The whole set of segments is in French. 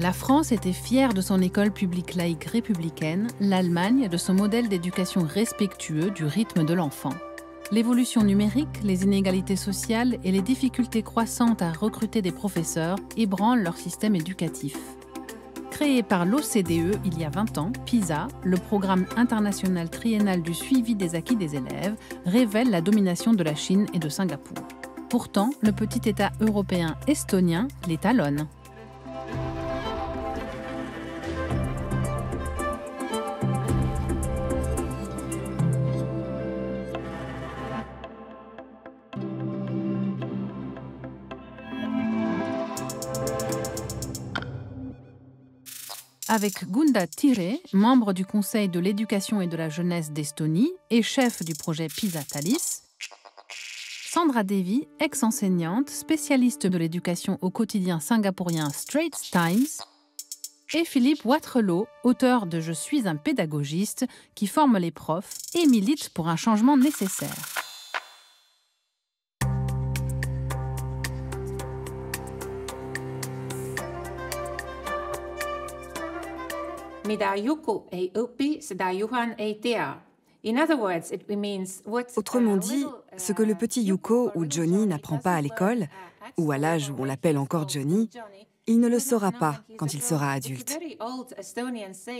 La France était fière de son école publique laïque républicaine, l'Allemagne de son modèle d'éducation respectueux du rythme de l'enfant. L'évolution numérique, les inégalités sociales et les difficultés croissantes à recruter des professeurs ébranlent leur système éducatif. Créé par l'OCDE il y a 20 ans, PISA, le programme international triennal du suivi des acquis des élèves, révèle la domination de la Chine et de Singapour. Pourtant, le petit État européen estonien les avec Gunda Tiré, membre du Conseil de l'éducation et de la jeunesse d'Estonie et chef du projet PISA Thalys, Sandra Devi, ex-enseignante, spécialiste de l'éducation au quotidien singapourien Straits Times, et Philippe Watrelot, auteur de Je suis un pédagogiste, qui forme les profs et milite pour un changement nécessaire. Autrement dit, uh, ce que le petit Yuko ou Johnny n'apprend pas à l'école, ou à l'âge où on l'appelle encore Johnny, il ne le saura pas quand il sera adulte.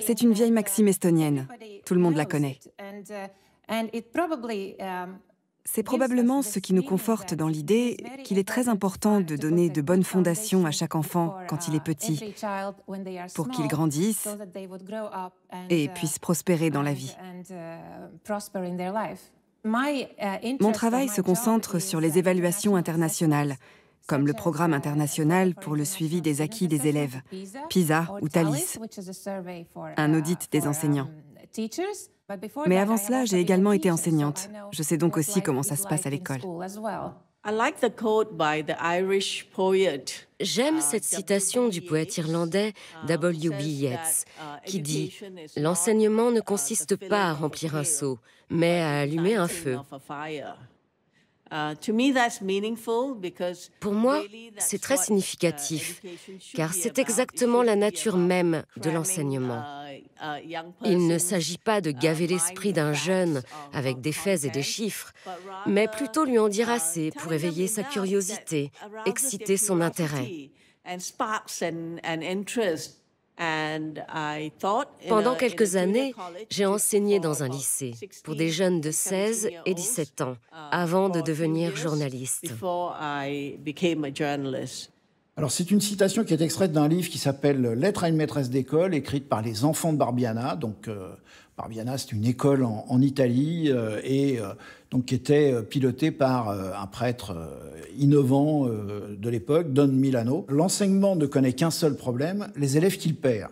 C'est une vieille uh, maxime estonienne, tout le monde la connaît. Uh, um, c'est probablement ce qui nous conforte dans l'idée qu'il est très important de donner de bonnes fondations à chaque enfant quand il est petit, pour qu'il grandisse et puisse prospérer dans la vie. Mon travail se concentre sur les évaluations internationales, comme le Programme international pour le suivi des acquis des élèves, PISA ou TALIS, un audit des enseignants. Mais avant cela, j'ai également été enseignante. Je sais donc aussi comment ça se passe à l'école. J'aime cette citation du poète uh, irlandais W.B. Yeats uh, qui dit ⁇ L'enseignement ne uh, consiste pas à remplir un seau, mais à allumer un feu ⁇ pour moi, c'est très significatif, car c'est exactement la nature même de l'enseignement. Il ne euh, s'agit pas de gaver l'esprit d'un jeune avec des faits et des chiffres, mais plutôt lui en dire assez pour éveiller sa curiosité, exciter son intérêt. Pendant quelques années, j'ai enseigné dans un lycée pour des jeunes de 16 et 17 ans uh, avant de devenir journaliste. Alors c'est une citation qui est extraite d'un livre qui s'appelle Lettre à une maîtresse d'école, écrite par les enfants de Barbiana. Donc euh, Barbiana, c'est une école en, Italie euh, et euh, donc qui était pilotée par un prêtre innovant de l'époque, Don Milano. L'enseignement ne connaît qu'un seul problème les élèves qu'il perd.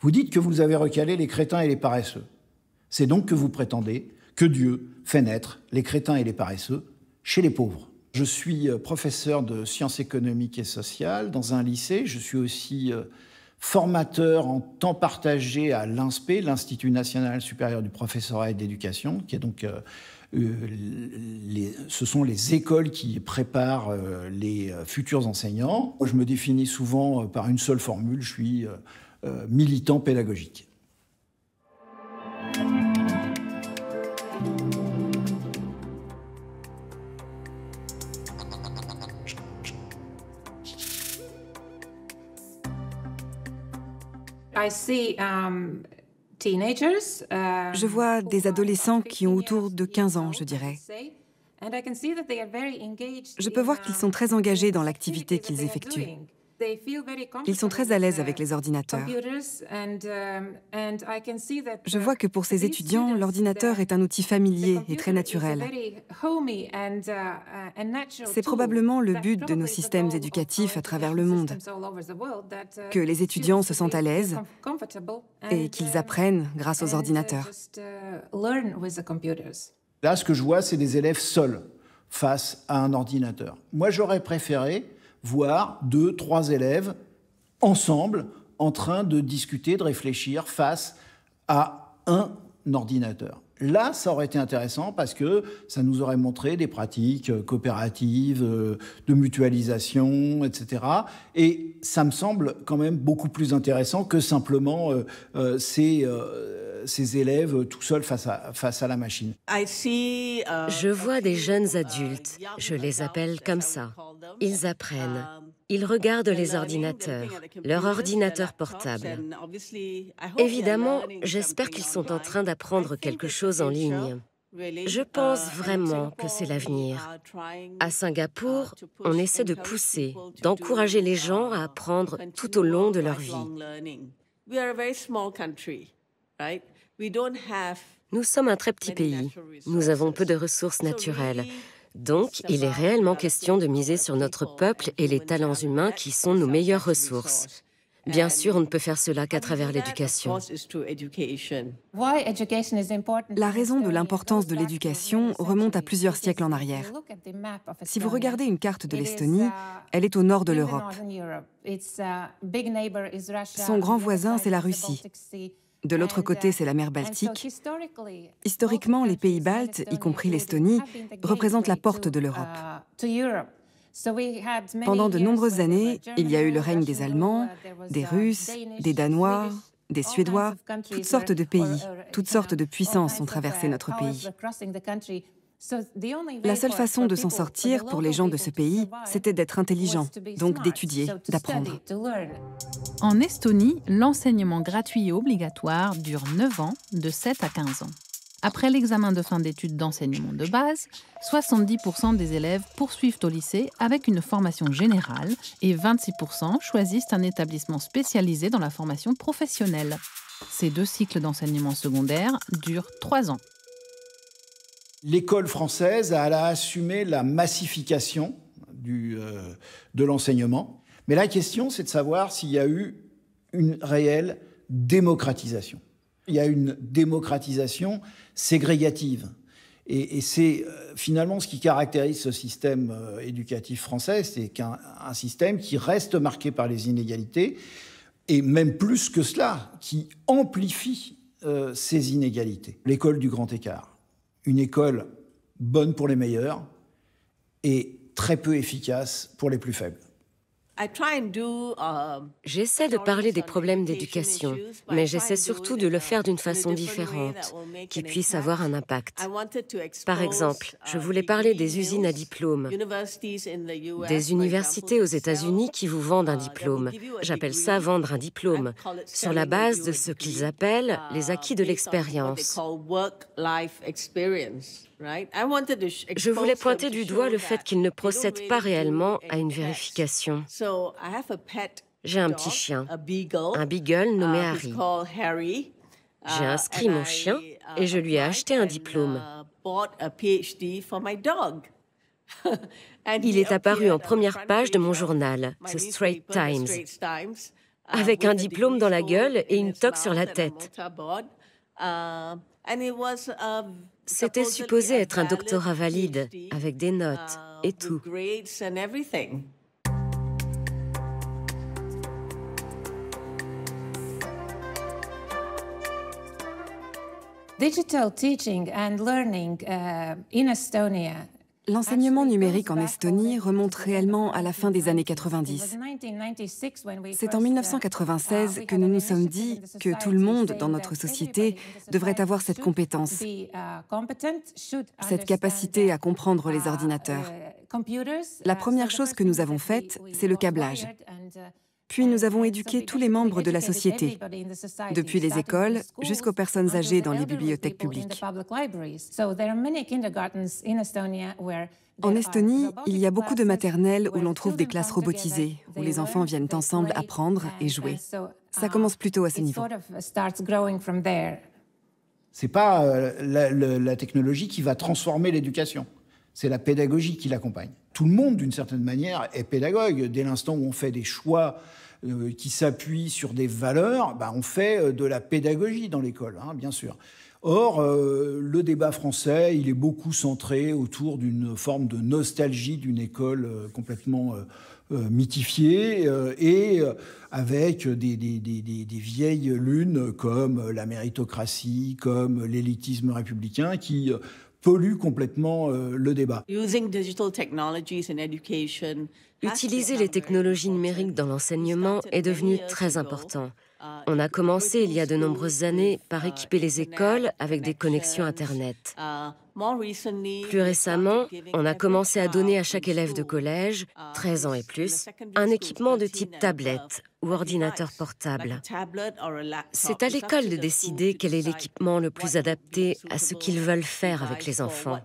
Vous dites que vous avez recalé les crétins et les paresseux. C'est donc que vous prétendez que Dieu fait naître les crétins et les paresseux chez les pauvres. Je suis euh, professeur de sciences économiques et sociales dans un lycée. Je suis aussi euh, formateur en temps partagé à l'INSPE, l'Institut national supérieur du professorat et d'éducation, qui est donc euh, les, ce sont les écoles qui préparent les futurs enseignants. Je me définis souvent par une seule formule, je suis militant pédagogique. Um, um, je vois des adolescents qui ont autour de 15 ans, je dirais. Je peux voir qu'ils sont um, très engagés dans l'activité qu'ils effectuent. Ils sont très à l'aise avec les ordinateurs. Um, je vois que pour ces étudiants, l'ordinateur uh, est un outil familier et très naturel. Uh, uh, c'est probablement le but de nos systèmes éducatifs à travers le monde, que les étudiants se sentent à l'aise et qu'ils apprennent grâce aux ordinateurs. Là, ce que je vois, c'est des élèves seuls face à un ordinateur. Moi, j'aurais préféré voir deux, trois élèves ensemble en train de discuter, de réfléchir face à un ordinateur. Là, ça aurait été intéressant parce que ça nous aurait montré des pratiques euh, coopératives, euh, de mutualisation, etc. Et ça me semble quand même beaucoup plus intéressant que simplement euh, ces, ces, élèves tout seuls face à, face à la machine. Je vois des jeunes adultes, je les appelle comme ça, ils apprennent. Ils regardent les ordinateurs, leur ordinateur portable. Évidemment, j'espère qu'ils sont en train d'apprendre quelque chose en ligne. Je pense vraiment que c'est l'avenir. À Singapour, on essaie de pousser, d'encourager les gens à apprendre tout au long de leur vie. Nous sommes un très petit pays. Nous avons peu de ressources naturelles. Donc, il est réellement question de miser sur notre peuple et les talents humains qui sont nos meilleures ressources. Bien sûr, on ne peut faire cela qu'à travers l'éducation. La raison de l'importance de l'éducation remonte à plusieurs siècles en arrière. Si vous regardez une carte de l'Estonie, uh, elle est au nord de l'Europe. Uh, Son grand voisin, c'est la Russie. De l'autre côté, uh, c'est la mer Baltique. Historiquement, les pays baltes, y compris l'Estonie, représentent la porte de uh, l'Europe. Pendant de nombreuses années, il y a eu le règne des Allemands, uh, des Russes, des Danois, des Suédois, toutes sortes de pays, toutes sortes de puissances ont traversé notre pays. La seule façon de s'en sortir pour les gens de ce pays, c'était d'être intelligent, donc d'étudier, d'apprendre. En Estonie, l'enseignement gratuit et obligatoire dure 9 ans, de 7 à 15 ans. Après l'examen de fin d'études d'enseignement de base, 70% des élèves poursuivent au lycée avec une formation générale et 26% choisissent un établissement spécialisé dans la formation professionnelle. Ces deux cycles d'enseignement secondaire durent 3 ans. L'école française a assumé la massification euh, de l'enseignement. Mais la question, c'est de savoir s'il y a eu une réelle démocratisation. Il y a une démocratisation ségrégative. Et, c'est euh, finalement ce qui caractérise ce système euh, éducatif français, c'est qu'un système qui reste marqué par les inégalités, et même plus que cela, qui amplifie ces inégalités. L'école du grand écart, une école bonne pour les meilleurs et très peu efficace pour les plus faibles. Um, j'essaie de parler des problèmes d'éducation, mais j'essaie surtout de le faire d'une façon différente, qui puisse avoir un impact. Par exemple, je uh, voulais parler des usines à diplômes, des universités aux États-Unis qui vous vendent un uh, diplôme. J'appelle ça vendre un diplôme, sur la base de ce qu'ils appellent uh, les acquis de l'expérience. Je voulais pointer du doigt le fait qu'il ne procède pas réellement à une vérification. J'ai un petit chien, un beagle nommé um, Harry. J'ai inscrit uh, mon chien uh, et je lui ai acheté un diplôme. Uh, Il est apparu en première page de mon journal, The Straight Times, avec un diplôme dans la gueule et une toque sur la tête. C'était supposé être un doctorat valide, avec des notes uh, et tout. Digital teaching and learning uh, in Estonia L'enseignement numérique en Estonie remonte réellement à la fin des années 90. C'est en 1996 uh, que nous nous sommes dit que tout le monde dans notre société devrait avoir cette compétence, uh, cette capacité à comprendre les uh, ordinateurs. La première chose que nous avons faite, c'est le câblage. Puis nous avons éduqué tous les membres de la société, depuis les écoles jusqu'aux personnes âgées dans les bibliothèques publiques. En Estonie, il y a beaucoup de maternelles où l'on trouve des classes robotisées, où les enfants viennent ensemble apprendre et jouer. Ça commence plutôt à ce niveau. C'est pas euh, la technologie qui va transformer l'éducation, c'est la pédagogie qui l'accompagne tout le monde, d'une certaine manière, est pédagogue. Dès l'instant où on fait des choix euh, qui s'appuient sur des valeurs, bah, on fait euh, de la pédagogie dans l'école, hein, bien sûr. Or, euh, le débat français, il est beaucoup centré autour d'une forme de nostalgie d'une école complètement mythifiée et avec des, des, vieilles lunes comme la méritocratie, comme l'élitisme républicain qui pollue complètement euh, le débat. Utiliser les technologies numériques dans l'enseignement est devenu très important. On a commencé il y a de nombreuses années par équiper les écoles avec des connexions Internet. Plus récemment, on a commencé à donner à chaque élève de collège, 13 ans et plus, un équipement de type tablette ou ordinateur portable. C'est à l'école de décider quel est l'équipement le plus adapté à ce qu'ils veulent faire avec les enfants.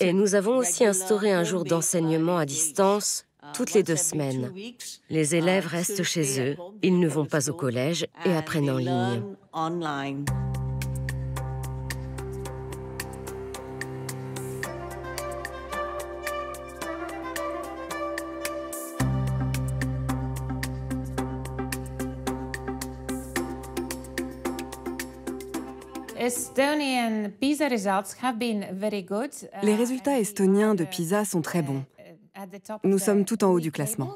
Et nous avons aussi instauré un jour d'enseignement à distance toutes les deux semaines, les élèves restent chez eux, ils ne vont pas au collège et apprennent en ligne. Les résultats estoniens de PISA sont très bons. Nous sommes tout en haut du classement.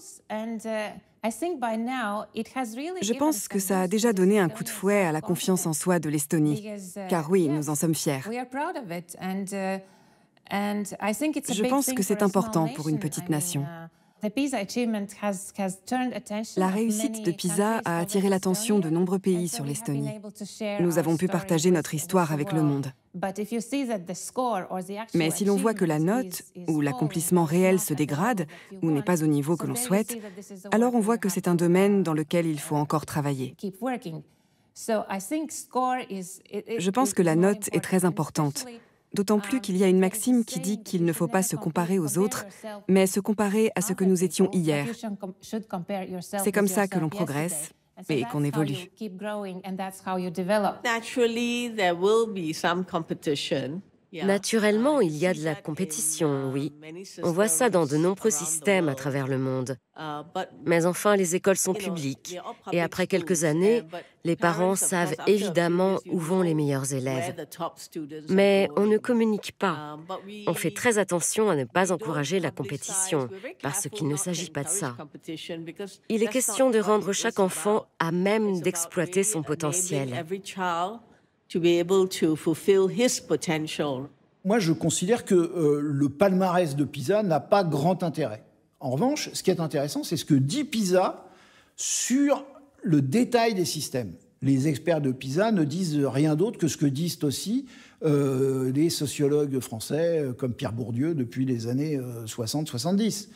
Je pense que ça a déjà donné un coup de fouet à la confiance en soi de l'Estonie, uh, car oui, nous en sommes fiers. Je pense que c'est important pour une petite nation. Uh, la réussite de PISA a attiré l'attention de nombreux pays sur l'Estonie. Nous avons pu partager notre histoire avec le monde. Mais si l'on voit que la note ou l'accomplissement réel se dégrade ou n'est pas au niveau que l'on souhaite, alors on voit que c'est un domaine dans lequel il faut encore travailler. Je pense que la note est très importante. D'autant plus qu'il y a une maxime qui dit qu'il ne faut pas se comparer aux autres, mais se comparer à ce que nous étions hier. C'est comme ça que l'on progresse et qu'on évolue. Naturellement, il y a de la compétition, oui. On voit ça dans de nombreux systèmes à travers le monde. Mais enfin, les écoles sont publiques. Et après quelques années, les parents savent évidemment où vont les meilleurs élèves. Mais on ne communique pas. On fait très attention à ne pas encourager la compétition, parce qu'il ne s'agit pas de ça. Il est question de rendre chaque enfant à même d'exploiter son potentiel. Moi, je considère que euh, le palmarès de Pisa n'a pas grand intérêt. En revanche, ce qui est intéressant, c'est ce que dit Pisa sur le détail des systèmes. Les experts de Pisa ne disent rien d'autre que ce que disent aussi les euh, sociologues français euh, comme Pierre Bourdieu depuis les années 60-70.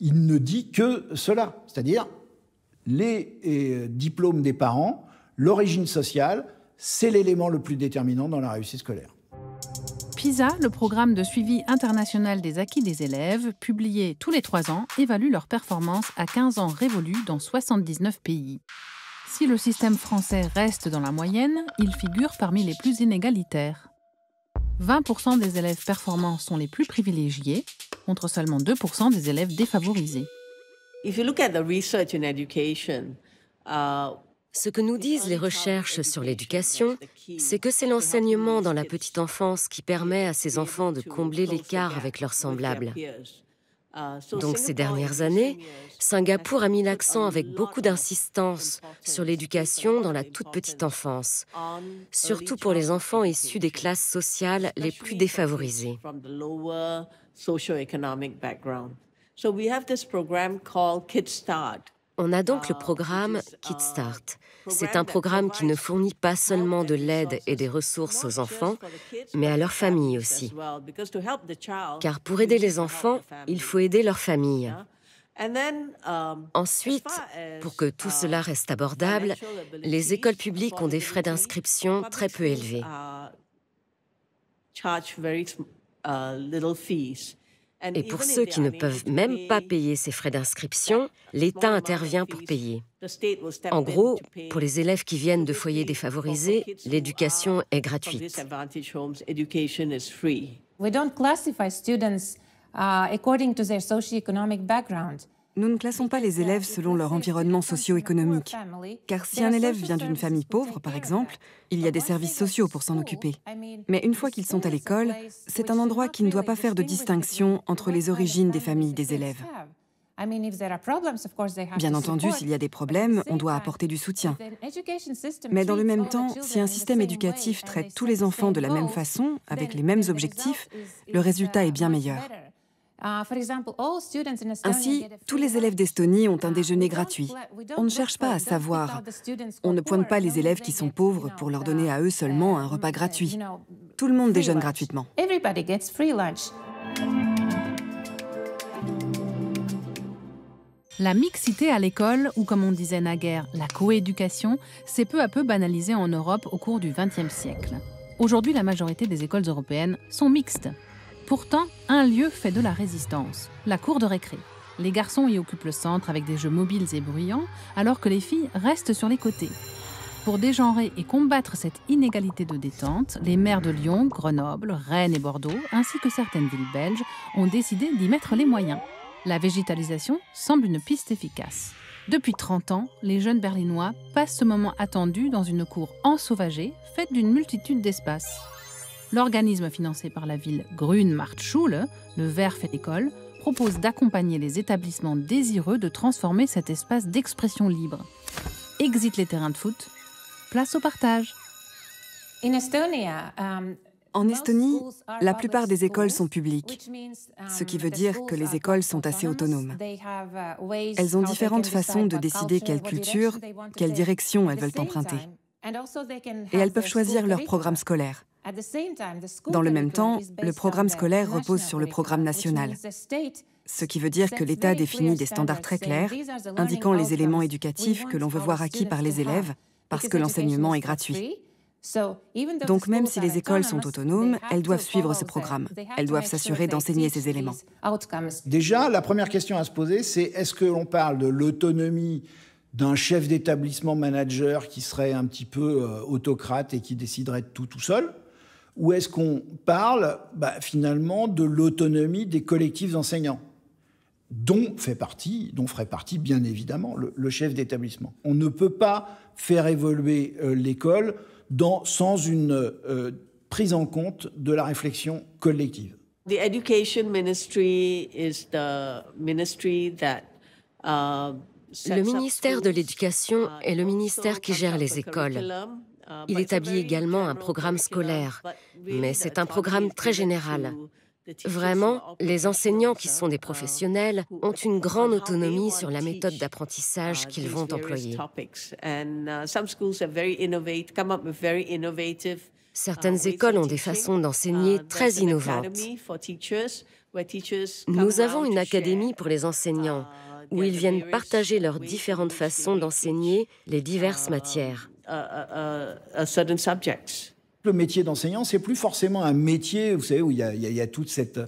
Il ne dit que cela, c'est-à-dire les diplômes des parents, l'origine sociale, c'est l'élément le plus déterminant dans la réussite scolaire. PISA, le programme de suivi international des acquis des élèves, publié tous les trois ans, évalue leur performance à 15 ans révolus dans 79 pays. Si le système français reste dans la moyenne, il figure parmi les plus inégalitaires. 20% des élèves performants sont les plus privilégiés, contre seulement 2% des élèves défavorisés. If you look at the research education, uh, ce que nous disent les recherches sur l'éducation, c'est que c'est l'enseignement dans la petite enfance qui permet à ces enfants de combler l'écart avec leurs semblables. Donc ces dernières années, Singapour a mis l'accent avec beaucoup d'insistance sur l'éducation dans la toute petite enfance, surtout pour les enfants issus des classes sociales les plus défavorisées. So we have this program called Kids Start. On a donc le programme Start. C'est un programme qui ne fournit pas seulement de l'aide et des ressources aux enfants, mais à leurs familles aussi. Car pour aider les enfants, il faut aider leurs familles. Ensuite, pour que tout cela reste abordable, les écoles publiques ont des frais d'inscription très peu élevés. Et pour ceux qui ne peuvent même pas payer ces frais d'inscription, l'État intervient pour payer. En gros, pour les élèves qui viennent de foyers défavorisés, l'éducation est gratuite. Uh, according to their socioeconomic background. Nous ne classons pas les élèves selon leur environnement socio-économique, car si un élève vient d'une famille pauvre, par exemple, il y a des services sociaux pour s'en occuper. Mais une fois qu'ils sont à l'école, c'est un endroit qui ne doit pas faire de distinction entre les origines des familles des élèves. Bien entendu, s'il y a des problèmes, on doit apporter du soutien. Mais dans le même temps, si un système éducatif traite tous les enfants de la même façon, avec les mêmes objectifs, le résultat est bien meilleur. Uh, Ainsi, tous les élèves d'Estonie ont un uh, déjeuner gratuit. On ne cherche pas à savoir. On ne pointe pas les élèves qui sont pauvres pour leur uh, donner à eux seulement un repas gratuit. Tout le monde déjeune gratuitement. La mixité à l'école, ou comme on disait naguère, la coéducation, s'est peu à peu banalisée en Europe au cours du XXe siècle. Aujourd'hui, la majorité des écoles européennes sont mixtes. Pourtant, un lieu fait de la résistance, la cour de récré. Les garçons y occupent le centre avec des jeux mobiles et bruyants, alors que les filles restent sur les côtés. Pour dégenrer et combattre cette inégalité de détente, les maires de Lyon, Grenoble, Rennes et Bordeaux, ainsi que certaines villes belges, ont décidé d'y mettre les moyens. La végétalisation semble une piste efficace. Depuis 30 ans, les jeunes berlinois passent ce moment attendu dans une cour ensauvagée, faite d'une multitude d'espaces l'organisme financé par la ville grün le Vert fait école, propose d'accompagner les établissements désireux de transformer cet espace d'expression libre. Exit les terrains de foot, place au partage. Um, en Estonie, la plupart des écoles sont publiques, um, ce qui veut dire que les écoles sont assez autonomes. Uh, elles ont différentes façons de décider quelle culture, quelle direction elles veulent emprunter. Et elles peuvent choisir leur programme scolaire. Dans le même temps, le programme scolaire repose sur le programme national, ce qui veut dire que l'État définit des standards très clairs, indiquant les éléments éducatifs que l'on veut voir acquis par les élèves, parce que l'enseignement est gratuit. Donc même si les écoles sont autonomes, elles doivent suivre ce programme. Elles doivent s'assurer d'enseigner ces éléments. Déjà, la première question à se poser, c'est est-ce que l'on parle de l'autonomie d'un chef d'établissement manager qui serait un petit peu euh, autocrate et qui déciderait tout tout seul ou est-ce qu'on parle bah, finalement de l'autonomie des collectifs enseignants, dont fait partie, dont ferait partie bien évidemment le, chef d'établissement. On ne peut pas faire évoluer euh, l'école sans une euh, prise en compte de la réflexion collective. education uh, le ministère de l'Éducation uh, est le ministère qui gère les écoles. Il établit également un programme scolaire, mais c'est un programme très général. Vraiment, les enseignants qui sont des uh, professionnels ont une grande autonomie sur la méthode uh, d'apprentissage qu'ils vont employer. Uh, Certaines écoles ont des façons d'enseigner très innovantes. Nous avons une académie pour les enseignants où ils viennent partager leurs différentes façons d'enseigner les diverses um, matières. Le métier d'enseignant, c'est plus forcément un métier, vous savez, où il y a, tout toute cette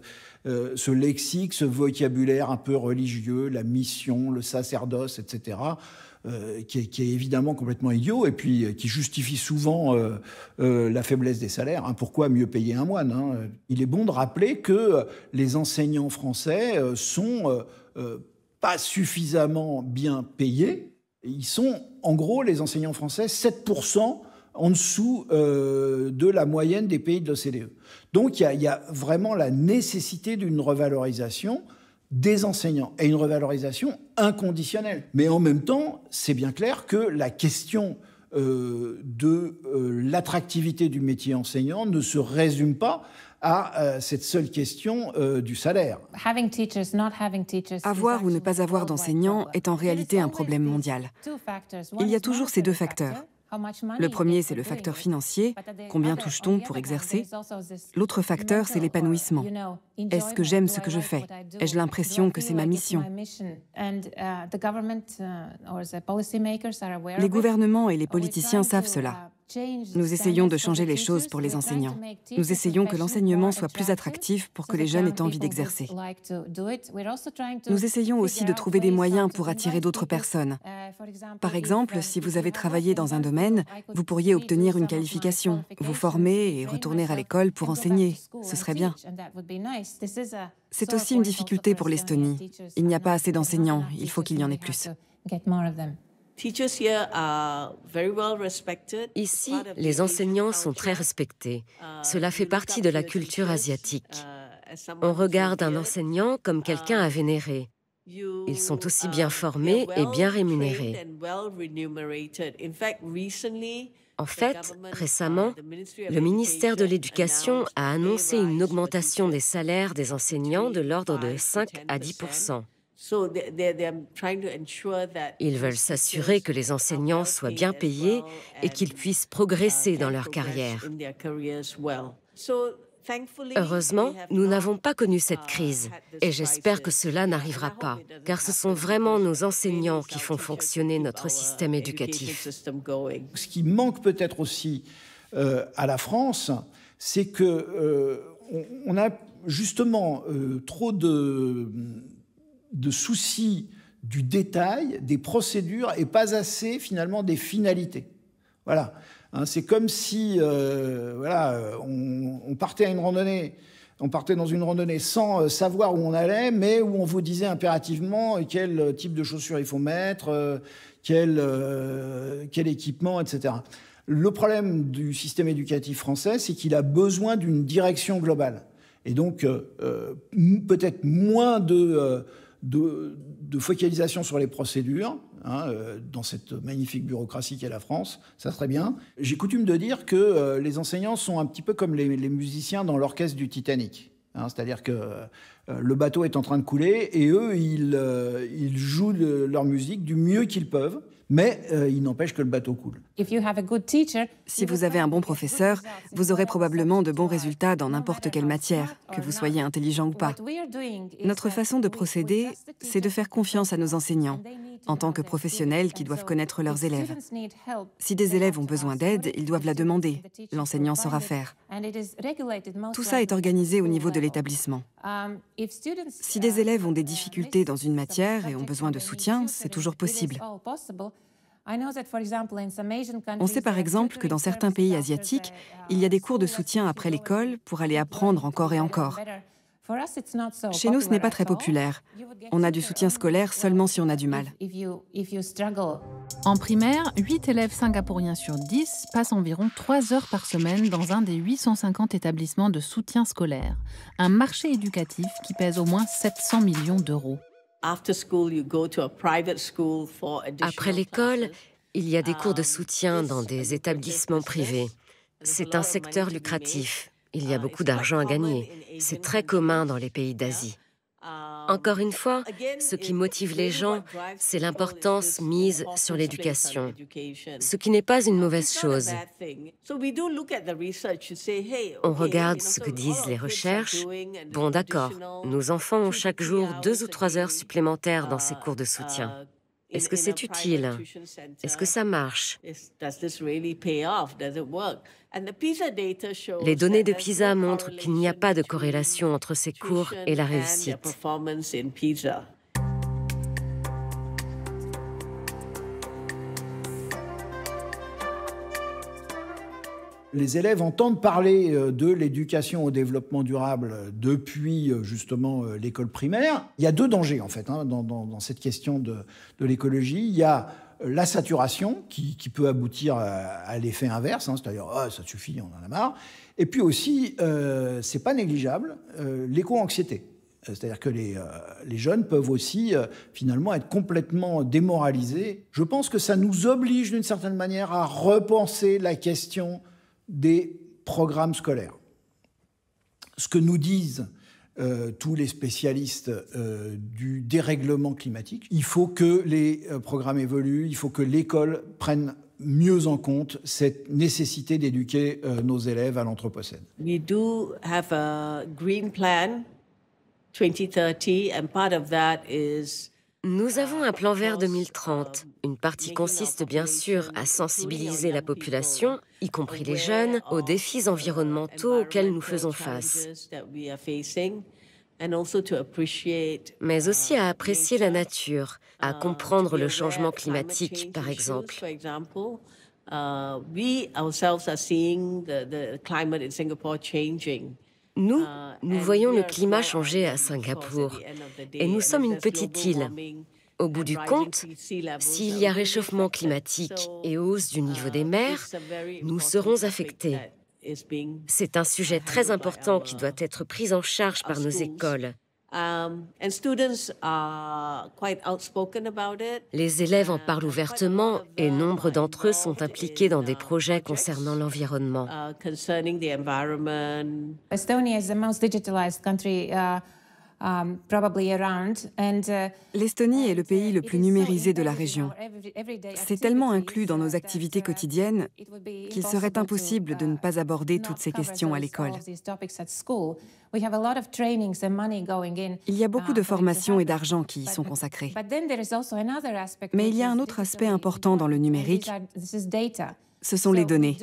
euh, ce lexique, ce vocabulaire un peu religieux, la mission, le sacerdoce, etc., euh, qui, est, évidemment complètement idiot et puis euh, qui justifie souvent la faiblesse des salaires. Hein, pourquoi mieux payer un moine hein Il est bon de rappeler que les enseignants français sont pas suffisamment bien payés ils sont, en gros, les enseignants français, 7% en dessous euh, de la moyenne des pays de l'OCDE. Donc il y, y, a vraiment la nécessité d'une revalorisation des enseignants et une revalorisation inconditionnelle. Mais en même temps, c'est bien clair que la question euh, de euh, l'attractivité du métier enseignant ne se résume pas à euh, cette seule question du salaire. Avoir ou ne pas avoir d'enseignants est en réalité un problème mondial. Il y a toujours ces deux facteurs. Le premier, c'est le facteur financier. Combien touche-t-on pour exercer L'autre facteur, c'est l'épanouissement. Est-ce que j'aime ce que je fais Ai-je l'impression que c'est ma mission uh, uh, Les gouvernements et les politiciens savent cela. Uh, nous essayons de changer les choses pour les enseignants. Nous essayons que l'enseignement soit plus attractif pour que les jeunes aient envie d'exercer. Nous essayons aussi de trouver des moyens pour attirer d'autres personnes. Par exemple, si vous avez travaillé dans un domaine, vous pourriez obtenir une qualification, vous former et retourner à l'école pour enseigner. Ce serait bien. C'est aussi une difficulté pour l'Estonie. Il n'y a pas assez d'enseignants, il faut qu'il y en ait plus. Ici, les enseignants sont très respectés. Uh, Cela fait partie de la culture asiatique. Uh, On regarde un enseignant comme uh, quelqu'un à vénérer. Ils sont aussi bien formés et bien rémunérés. En fait, récemment, le ministère de l'Éducation a annoncé une augmentation des salaires des enseignants de l'ordre de 5 à 10 ils veulent s'assurer que les enseignants soient bien payés et qu'ils puissent progresser uh, dans leur carrière. Heureusement, nous n'avons pas connu uh, cette crise et j'espère que cela n'arrivera pas, car ce sont vraiment nos enseignants qui font fonctionner notre système éducatif. Ce qui manque peut-être aussi euh, à la France, c'est qu'on euh, on, a justement euh, trop de de souci du détail, des procédures, et pas assez finalement des finalités. Voilà. Hein, c'est comme si euh, voilà, on, partait à une randonnée. On partait dans une randonnée sans euh, savoir où on allait, mais où on vous disait impérativement euh, quel type de chaussures il faut mettre, quel, quel équipement, etc. Le problème du système éducatif français, c'est qu'il a besoin d'une direction globale. Et donc, peut-être moins de de, focalisation sur les procédures hein, euh, dans cette magnifique bureaucratie qu'est la France, ça serait bien. J'ai coutume de dire que euh, les enseignants sont un petit peu comme les, musiciens dans l'orchestre du Titanic. Hein, c'est-à-dire que euh, le bateau est en train de couler et eux, ils, jouent leur musique du mieux qu'ils peuvent mais euh, il n'empêche que le bateau coule. Si vous avez un bon professeur, vous aurez probablement de bons résultats dans n'importe quelle matière, que vous soyez intelligent ou pas. Notre façon de procéder, c'est de faire confiance à nos enseignants en tant que professionnels qui doivent connaître leurs élèves. Si des élèves ont besoin d'aide, ils doivent la demander. L'enseignant saura faire. Tout ça est organisé au niveau de l'établissement. Um, si des uh, élèves ont des uh, difficultés dans une matière et ont besoin de soutien, c'est toujours possible. On sait par exemple que dans certains pays asiatiques, uh, il y a des cours de soutien après l'école pour aller apprendre encore et encore. Chez nous, ce n'est pas très populaire. On a du soutien scolaire seulement si on a du mal. En primaire, 8 élèves singapouriens sur 10 passent environ 3 heures par semaine dans un des 850 établissements de soutien scolaire, un marché éducatif qui pèse au moins 700 millions d'euros. Après l'école, il y a des cours de um, soutien dans des établissements privés. C'est un secteur lucratif. Il y a ah, beaucoup d'argent à gagner. C'est très commun dans les pays d'Asie. Ah, Encore une fois, ce qui motive les gens, c'est l'importance mise sur l'éducation, ce qui n'est pas une mauvaise chose. On regarde ce que disent oh, les recherches. Bon, d'accord, nos enfants ont chaque jour deux ou trois heures supplémentaires dans ces ah, cours de soutien. Est-ce que c'est utile Est-ce que ça marche Les données de PISA montrent qu'il n'y a pas de corrélation entre ces cours et la réussite. les élèves entendent parler euh, de l'éducation au développement durable euh, depuis euh, justement l'école primaire. Il y a deux dangers en fait hein, dans, cette question de, l'écologie. Il y a la saturation qui, peut aboutir à, l'effet inverse, hein, c'est-à-dire ah, ça suffit, on en a marre. Et puis aussi, c'est pas négligeable, l'éco-anxiété. C'est-à-dire que les, jeunes peuvent aussi finalement être complètement démoralisés. Je pense que ça nous oblige d'une certaine manière à repenser la question des programmes scolaires. Ce que nous disent euh, tous les spécialistes euh, du dérèglement climatique. Il faut que les euh, programmes évoluent, il faut que l'école prenne mieux en compte cette nécessité d'éduquer nos élèves à l'anthropocène. We do have a green plan 2030 and part of that is nous avons un plan vert 2030. Une partie consiste bien sûr à sensibiliser la population, y compris les jeunes, aux défis environnementaux auxquels nous faisons face mais aussi à apprécier la nature, à comprendre le changement climatique, par exemple. Nous, euh, nous voyons le climat changer à Singapour et nous sommes une petite île. Au bout du compte, s'il y a réchauffement climatique et hausse du niveau des uh, mers, nous serons affectés. C'est un sujet très important qui doit être pris en charge uh, par nos écoles. Um, Les élèves en parlent ouvertement et nombre d'entre eux sont impliqués dans des uh, projets concernant l'environnement. Uh, Um, uh, L'Estonie est le pays le plus numérisé de la région. C'est tellement inclus dans nos uh, activités uh, quotidiennes qu'il serait impossible de ne pas aborder toutes ces questions à l'école. Il y a beaucoup de formations et d'argent qui y sont consacrés. Mais il y a un autre aspect important dans le numérique, ce sont les données.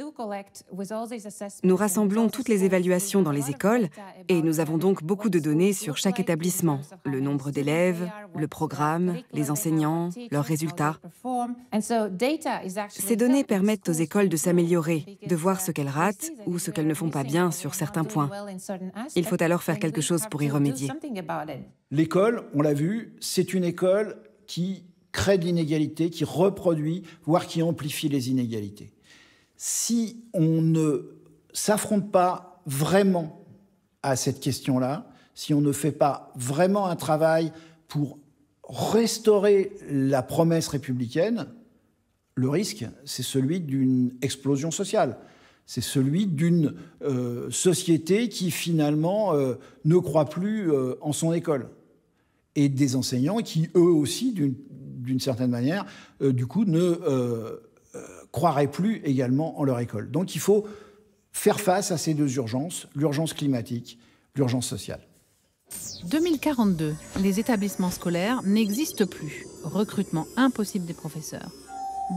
Nous rassemblons toutes les évaluations dans les écoles et nous avons donc beaucoup de données sur chaque établissement, le nombre d'élèves, le programme, les enseignants, leurs résultats. Ces données permettent aux écoles de s'améliorer, de voir ce qu'elles ratent ou ce qu'elles ne font pas bien sur certains points. Il faut alors faire quelque chose pour y remédier. L'école, on l'a vu, c'est une école qui crée de l'inégalité, qui reproduit, voire qui amplifie les inégalités si on ne s'affronte pas vraiment à cette question-là, si on ne fait pas vraiment un travail pour restaurer la promesse républicaine, le risque, c'est celui d'une explosion sociale. C'est celui d'une euh, société qui finalement euh, ne croit plus euh, en son école. Et des enseignants qui, eux aussi, d'une certaine manière, du coup, ne croiraient plus également en leur école. Donc il faut faire face à ces deux urgences, l'urgence climatique, l'urgence sociale. 2042, les établissements scolaires n'existent plus. Recrutement impossible des professeurs.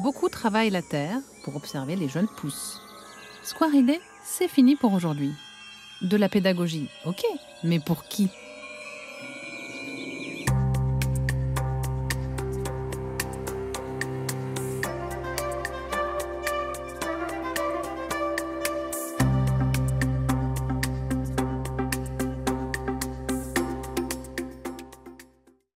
Beaucoup travaillent la terre pour observer les jeunes pousses. Square Idée, c'est fini pour aujourd'hui. De la pédagogie, ok, mais pour qui